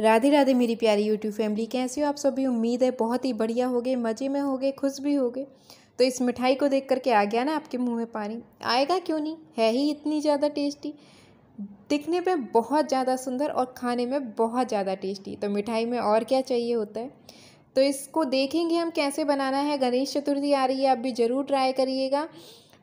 राधे राधे मेरी प्यारी YouTube family कैसे हो आप सभी उम्मीद है बहुत ही बढ़िया हो गए मज़े में हो गए खुश भी हो गए तो इस मिठाई को देख करके आ गया ना आपके मुंह में पानी आएगा क्यों नहीं है ही इतनी ज़्यादा टेस्टी दिखने में बहुत ज़्यादा सुंदर और खाने में बहुत ज़्यादा टेस्टी तो मिठाई में और क्या चाहिए होता है तो इसको देखेंगे हम कैसे बनाना है गणेश चतुर्थी आ रही है आप भी ज़रूर ट्राई करिएगा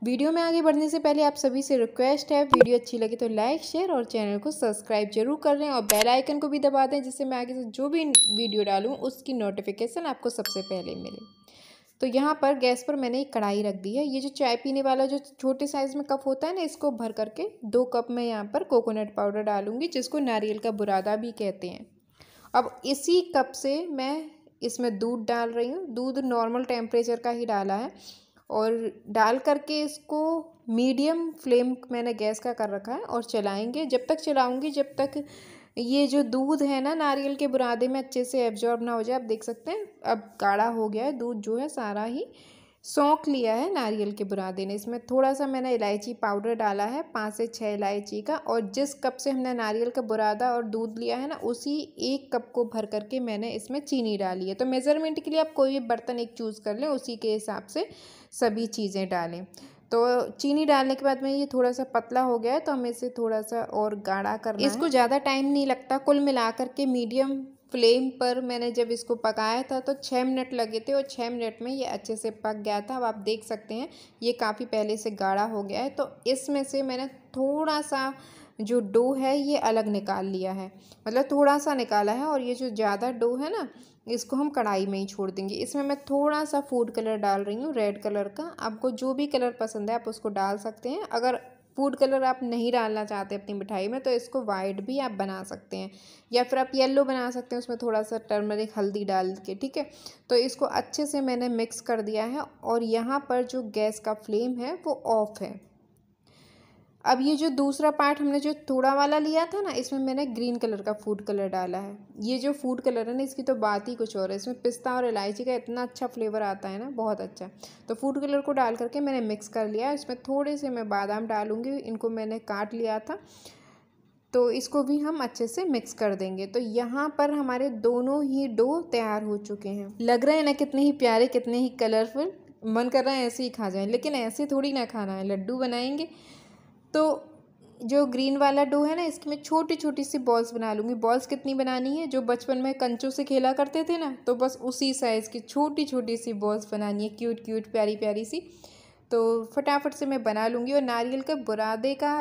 वीडियो में आगे बढ़ने से पहले आप सभी से रिक्वेस्ट है वीडियो अच्छी लगे तो लाइक शेयर और चैनल को सब्सक्राइब जरूर कर लें और बेल आइकन को भी दबा दें जिससे मैं आगे से जो भी वीडियो डालूँ उसकी नोटिफिकेशन आपको सबसे पहले मिले तो यहाँ पर गैस पर मैंने एक कढ़ाई रख दी है ये जो चाय पीने वाला जो छोटे साइज़ में कप होता है ना इसको भर करके दो कप मैं यहाँ पर कोकोनट पाउडर डालूँगी जिसको नारियल का बुरादा भी कहते हैं अब इसी कप से मैं इसमें दूध डाल रही हूँ दूध नॉर्मल टेम्परेचर का ही डाला है और डाल करके इसको मीडियम फ्लेम मैंने गैस का कर रखा है और चलाएंगे जब तक चलाऊंगी जब तक ये जो दूध है ना नारियल के बुरादे में अच्छे से एब्जॉर्ब ना हो जाए आप देख सकते हैं अब गाढ़ा हो गया है दूध जो है सारा ही सौंख लिया है नारियल के बुरादे ने इसमें थोड़ा सा मैंने इलायची पाउडर डाला है पाँच से छः इलायची का और जिस कप से हमने नारियल का बुरादा और दूध लिया है ना उसी एक कप को भर करके मैंने इसमें चीनी डाली है तो मेज़रमेंट के लिए आप कोई भी बर्तन एक चूज़ कर लें उसी के हिसाब से सभी चीज़ें डालें तो चीनी डालने के बाद में ये थोड़ा सा पतला हो गया है तो हम इसे थोड़ा सा और गाढ़ा कर इसको ज़्यादा टाइम नहीं लगता कुल मिला करके मीडियम फ्लेम पर मैंने जब इसको पकाया था तो छः मिनट लगे थे और छः मिनट में ये अच्छे से पक गया था अब आप देख सकते हैं ये काफ़ी पहले से गाढ़ा हो गया है तो इसमें से मैंने थोड़ा सा जो डो है ये अलग निकाल लिया है मतलब थोड़ा सा निकाला है और ये जो ज़्यादा डो है ना इसको हम कढ़ाई में ही छोड़ देंगे इसमें मैं थोड़ा सा फूड कलर डाल रही हूँ रेड कलर का आपको जो भी कलर पसंद है आप उसको डाल सकते हैं अगर फूड कलर आप नहीं डालना चाहते अपनी मिठाई में तो इसको वाइट भी आप बना सकते हैं या फिर आप येलो बना सकते हैं उसमें थोड़ा सा टर्मरिक हल्दी डाल के ठीक है तो इसको अच्छे से मैंने मिक्स कर दिया है और यहाँ पर जो गैस का फ्लेम है वो ऑफ़ है अब ये जो दूसरा पार्ट हमने जो थोड़ा वाला लिया था ना इसमें मैंने ग्रीन कलर का फूड कलर डाला है ये जो फूड कलर है ना इसकी तो बात ही कुछ और है इसमें पिस्ता और इलायची का इतना अच्छा फ्लेवर आता है ना बहुत अच्छा तो फूड कलर को डाल करके मैंने मिक्स कर लिया इसमें थोड़े से मैं बादाम डालूँगी इनको मैंने काट लिया था तो इसको भी हम अच्छे से मिक्स कर देंगे तो यहाँ पर हमारे दोनों ही डो तैयार हो चुके हैं लग रहे हैं ना कितने ही प्यारे कितने ही कलरफुल मन कर रहा है ऐसे ही खा जाए लेकिन ऐसे थोड़ी ना खाना है लड्डू बनाएंगे तो जो ग्रीन वाला डो है ना इसकी मैं छोटी छोटी सी बॉल्स बना लूँगी बॉल्स कितनी बनानी है जो बचपन में कंचों से खेला करते थे ना तो बस उसी साइज़ की छोटी छोटी सी बॉल्स बनानी है क्यूट क्यूट प्यारी प्यारी सी तो फटाफट से मैं बना लूँगी और नारियल के बुरादे का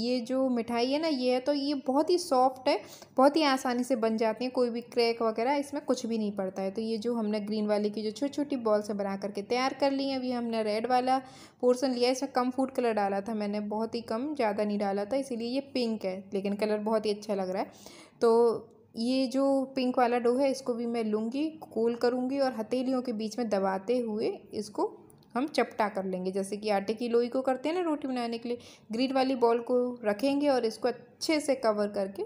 ये जो मिठाई है ना ये है तो ये बहुत ही सॉफ्ट है बहुत ही आसानी से बन जाती है कोई भी क्रैक वगैरह इसमें कुछ भी नहीं पड़ता है तो ये जो हमने ग्रीन वाले की जो छोटी छोटी बॉल से बना करके तैयार कर ली है अभी हमने रेड वाला पोर्सन लिया इसमें कम फूड कलर डाला था मैंने बहुत ही कम ज़्यादा नहीं डाला था इसीलिए ये पिंक है लेकिन कलर बहुत ही अच्छा लग रहा है तो ये जो पिंक वाला डो है इसको भी मैं लूँगी कोल करूँगी और हथेलियों के बीच में दबाते हुए इसको हम चपटा कर लेंगे जैसे कि आटे की लोई को करते हैं ना रोटी बनाने के लिए ग्रीन वाली बॉल को रखेंगे और इसको अच्छे से कवर करके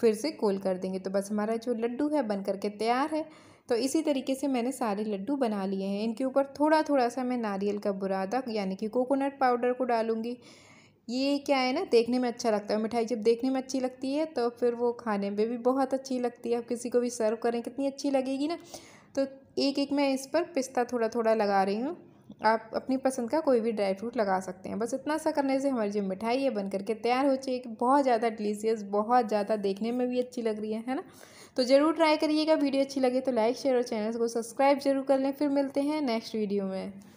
फिर से कोल कर देंगे तो बस हमारा जो लड्डू है बन करके तैयार है तो इसी तरीके से मैंने सारे लड्डू बना लिए हैं इनके ऊपर थोड़ा थोड़ा सा मैं नारियल का बुरादा यानी कि कोकोनट पाउडर को डालूंगी ये क्या है ना देखने में अच्छा लगता है मिठाई जब देखने में अच्छी लगती है तो फिर वो खाने में भी बहुत अच्छी लगती है आप किसी को भी सर्व करें कितनी अच्छी लगेगी ना तो एक एक मैं इस पर पिस्ता थोड़ा थोड़ा लगा रही हूँ आप अपनी पसंद का कोई भी ड्राई फ्रूट लगा सकते हैं बस इतना सा करने से हमारी जो मिठाई है बन करके तैयार हो चाहिए बहुत ज़्यादा डिलीशियस बहुत ज़्यादा देखने में भी अच्छी लग रही है है ना तो ज़रूर ट्राई करिएगा वीडियो अच्छी लगे तो लाइक शेयर और चैनल को सब्सक्राइब जरूर कर लें फिर मिलते हैं नेक्स्ट वीडियो में